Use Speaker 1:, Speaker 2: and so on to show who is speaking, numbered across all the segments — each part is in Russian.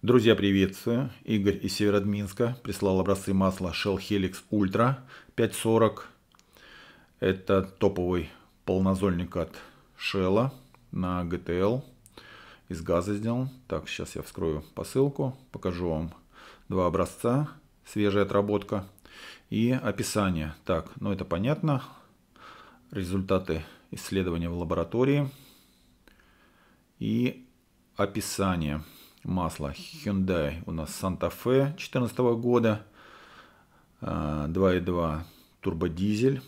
Speaker 1: Друзья, приветствую. Игорь из Северодминска прислал образцы масла Shell Helix Ultra 540. Это топовый полнозольник от Shell на GTL. Из газа сделан. Так, сейчас я вскрою посылку. Покажу вам два образца. Свежая отработка. И описание. Так, ну это понятно. Результаты исследования в лаборатории. И описание. Описание. Масло Hyundai у нас Santa Fe 2014 года. 2.2 а, турбодизель.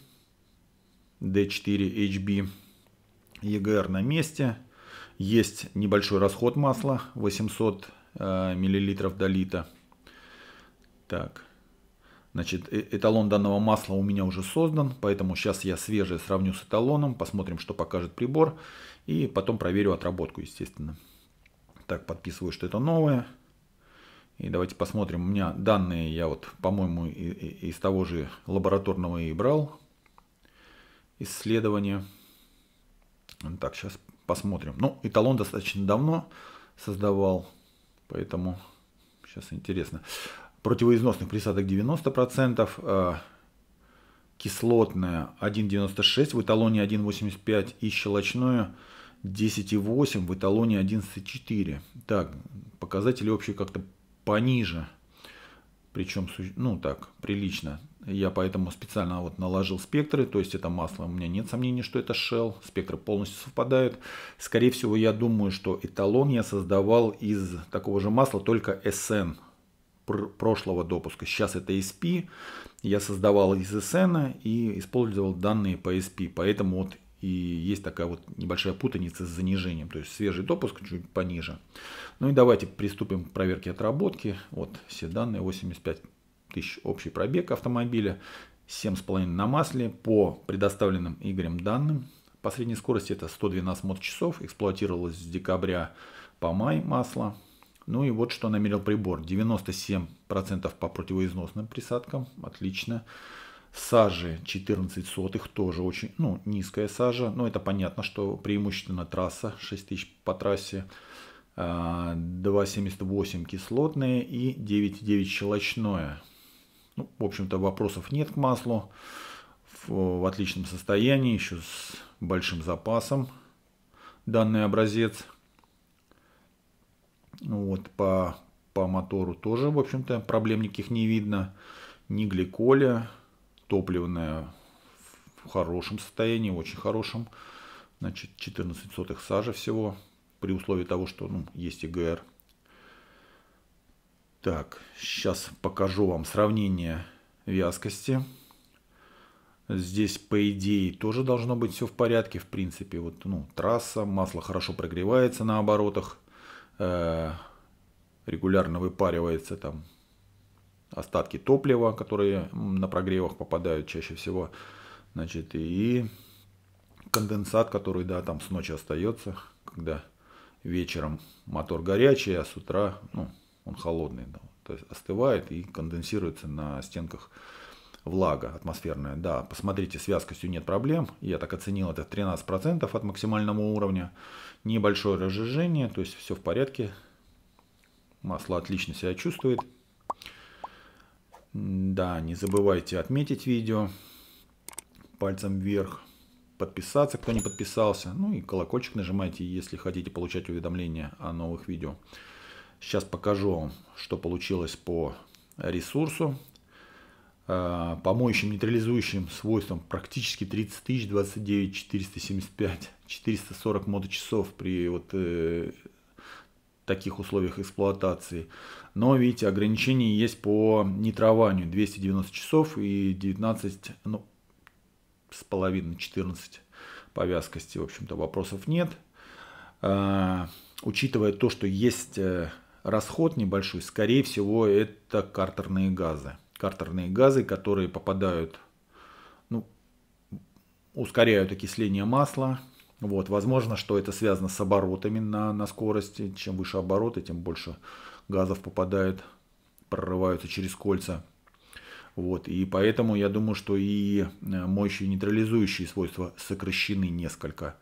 Speaker 1: D4 HB. EGR на месте. Есть небольшой расход масла 800 а, миллилитров долита. Так, Значит, э, эталон данного масла у меня уже создан, поэтому сейчас я свежее сравню с эталоном, посмотрим, что покажет прибор, и потом проверю отработку, естественно. Так, подписываю, что это новое. И давайте посмотрим. У меня данные я вот, по-моему, из того же лабораторного и брал. Исследование. Так, сейчас посмотрим. Ну, эталон достаточно давно создавал, поэтому сейчас интересно. Противоизносных присадок 90%, э, кислотная 1,96, в эталоне 1,85 и щелочное 10,8, в эталоне 11,4. Так, показатели общие как-то пониже. Причем, ну так, прилично. Я поэтому специально вот наложил спектры, то есть это масло. У меня нет сомнений, что это Shell. Спектры полностью совпадают. Скорее всего, я думаю, что эталон я создавал из такого же масла, только SN прошлого допуска. Сейчас это SP. Я создавал из SN и использовал данные по SP. Поэтому вот и есть такая вот небольшая путаница с занижением, то есть свежий допуск чуть пониже. Ну и давайте приступим к проверке отработки. Вот все данные, 85 тысяч общий пробег автомобиля, 7,5 на масле по предоставленным Игорем данным. По средней скорости это 112 моточасов, эксплуатировалось с декабря по май масло. Ну и вот что намерил прибор. 97% по противоизносным присадкам, Отлично. Сажи 14 сотых, тоже очень, ну, низкая сажа. Но это понятно, что преимущественно трасса, 6 тысяч по трассе. 2,78 а, кислотные и 9,9 щелочное. Ну, в общем-то, вопросов нет к маслу. В, в отличном состоянии, еще с большим запасом данный образец. Вот, по, по мотору тоже, в общем-то, проблем никаких не видно. Ни гликоля, топливная в хорошем состоянии, очень хорошем. Значит, 14 сотых сажа всего, при условии того, что ну, есть ИГР. Так, сейчас покажу вам сравнение вязкости. Здесь, по идее, тоже должно быть все в порядке. В принципе, вот ну, трасса, масло хорошо прогревается на оборотах, э, регулярно выпаривается там остатки топлива, которые на прогревах попадают чаще всего, значит, и конденсат, который, да, там с ночи остается, когда вечером мотор горячий, а с утра, ну, он холодный, да, то есть остывает и конденсируется на стенках влага атмосферная. Да, посмотрите, с вязкостью нет проблем. Я так оценил это в 13% от максимального уровня. Небольшое разжижение, то есть все в порядке. Масло отлично себя чувствует. Да, не забывайте отметить видео пальцем вверх, подписаться, кто не подписался, ну и колокольчик нажимайте, если хотите получать уведомления о новых видео. Сейчас покажу вам, что получилось по ресурсу. Э, по моющим нейтрализующим свойствам практически 30 тысяч, 29 475, 440 моточасов при вот э, таких условиях эксплуатации. Но, видите, ограничения есть по нитрованию 290 часов и 19, ну, с половиной, 14 по вязкости, в общем-то, вопросов нет. А, учитывая то, что есть э, расход небольшой, скорее всего, это картерные газы. Картерные газы, которые попадают, ну, ускоряют окисление масла, вот, возможно, что это связано с оборотами на, на скорости. Чем выше обороты, тем больше газов попадает, прорываются через кольца. Вот, и поэтому я думаю, что и э, моющие нейтрализующие свойства сокращены несколько.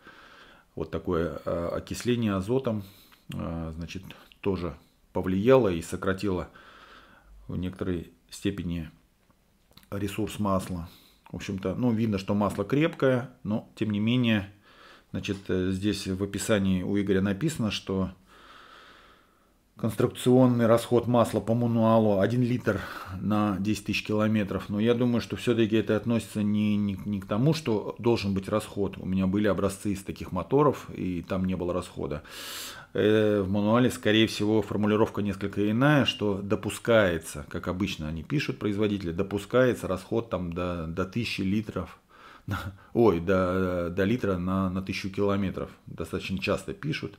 Speaker 1: Вот такое э, окисление азотом, э, значит, тоже повлияло и сократило в некоторой степени ресурс масла. В общем-то, ну, видно, что масло крепкое, но, тем не менее, Значит, э, здесь в описании у Игоря написано, что конструкционный расход масла по мануалу 1 литр на 10 тысяч километров. Но я думаю, что все-таки это относится не, не, не к тому, что должен быть расход. У меня были образцы из таких моторов, и там не было расхода. Э, в мануале, скорее всего, формулировка несколько иная, что допускается, как обычно они пишут производители, допускается расход там до, до 1000 литров ой, до, до литра на, на тысячу километров. Достаточно часто пишут.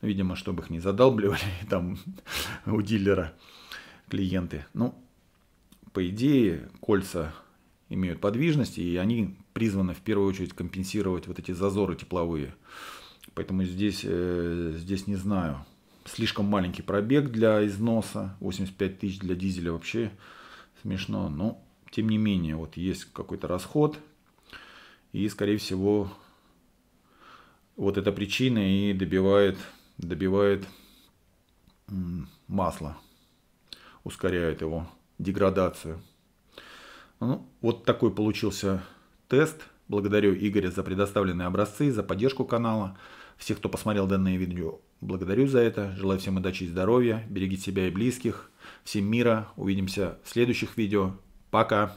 Speaker 1: Ну, видимо, чтобы их не задалбливали там у дилера клиенты. Ну, по идее, кольца имеют подвижность, и они призваны в первую очередь компенсировать вот эти зазоры тепловые. Поэтому здесь, э, здесь не знаю. Слишком маленький пробег для износа. 85 тысяч для дизеля вообще смешно. Но, тем не менее, вот есть какой-то расход. И, скорее всего, вот эта причина и добивает, добивает масло, ускоряет его деградацию. Ну, вот такой получился тест. Благодарю Игоря за предоставленные образцы, за поддержку канала. Всех, кто посмотрел данное видео, благодарю за это. Желаю всем удачи и здоровья. Берегите себя и близких. Всем мира. Увидимся в следующих видео. Пока.